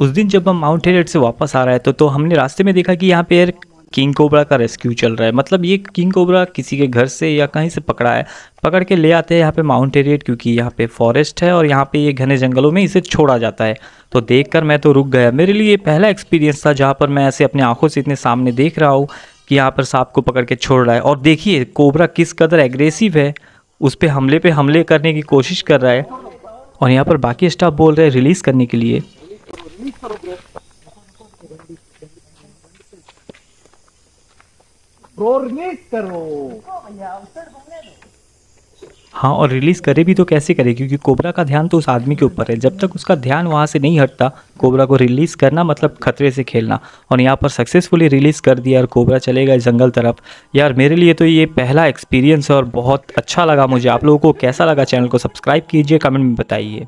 उस दिन जब हम माउंट हेरेट से वापस आ रहे थे तो, तो हमने रास्ते में देखा कि यहाँ पे यार किंग कोबरा का रेस्क्यू चल रहा है मतलब ये किंग कोबरा किसी के घर से या कहीं से पकड़ा है पकड़ के ले आते हैं यहाँ पे माउंट एरियट क्योंकि यहाँ पे फॉरेस्ट है और यहाँ पे ये घने जंगलों में इसे छोड़ा जाता है तो देखकर मैं तो रुक गया मेरे लिए ये पहला एक्सपीरियंस था जहाँ पर मैं ऐसे अपने आंखों से इतने सामने देख रहा हूँ कि यहाँ पर सांप को पकड़ के छोड़ रहा है और देखिए कोबरा किस कदर एग्रेसिव है उस पर हमले पर हमले करने की कोशिश कर रहा है और यहाँ पर बाकी स्टाफ बोल रहे हैं रिलीज़ करने के लिए हाँ और रिलीज़ करे भी तो कैसे करे क्योंकि कोबरा का ध्यान तो उस आदमी के ऊपर है जब तक उसका ध्यान वहां से नहीं हटता कोबरा को रिलीज़ करना मतलब खतरे से खेलना और यहाँ पर सक्सेसफुली रिलीज़ कर दिया और कोबरा चलेगा जंगल तरफ यार मेरे लिए तो ये पहला एक्सपीरियंस है और बहुत अच्छा लगा मुझे आप लोगों को कैसा लगा चैनल को सब्सक्राइब कीजिए कमेंट में बताइए